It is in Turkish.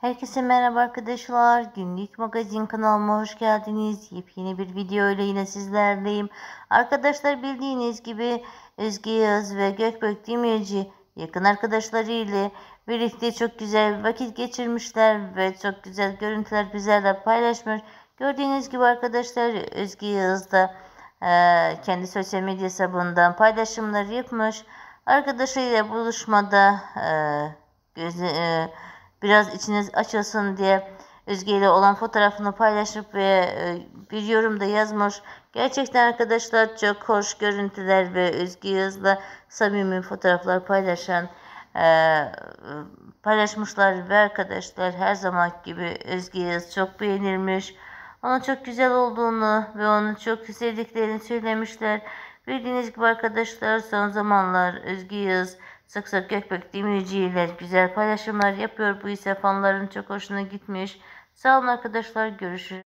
Herkese merhaba arkadaşlar. Günlük magazin kanalıma hoş geldiniz. Yepyeni bir video ile yine sizlerleyim. Arkadaşlar bildiğiniz gibi Özge Yağız ve Gökbek Demirci yakın arkadaşları ile birlikte çok güzel bir vakit geçirmişler ve çok güzel görüntüler bizlerle paylaşmış. Gördüğünüz gibi arkadaşlar Özge Yağız da e, kendi sosyal medya hesabından paylaşımlar yapmış. Arkadaşıyla buluşmada e, gözü, e, biraz içiniz açılsın diye Özge ile olan fotoğrafını paylaşıp ve e, bir yorumda yazmış. Gerçekten arkadaşlar çok hoş görüntüler ve Özge Yağız'la samimi fotoğraflar paylaşan e, paylaşmışlar ve arkadaşlar her zaman gibi Özge Yağız çok beğenilmiş. Onun çok güzel olduğunu ve onu çok sevdiklerini söylemişler. Bildiğiniz gibi arkadaşlar son zamanlar Özge Yağız Sık sık Gökbek Demirci ile güzel paylaşımlar yapıyor. Bu ise fanların çok hoşuna gitmiş. Sağ olun arkadaşlar. Görüşürüz.